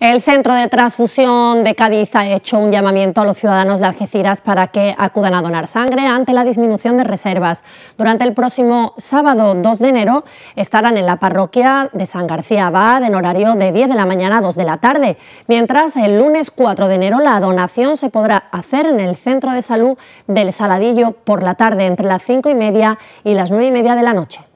El Centro de Transfusión de Cádiz ha hecho un llamamiento a los ciudadanos de Algeciras para que acudan a donar sangre ante la disminución de reservas. Durante el próximo sábado 2 de enero estarán en la parroquia de San García Abad en horario de 10 de la mañana a 2 de la tarde, mientras el lunes 4 de enero la donación se podrá hacer en el Centro de Salud del Saladillo por la tarde entre las 5 y media y las 9 y media de la noche.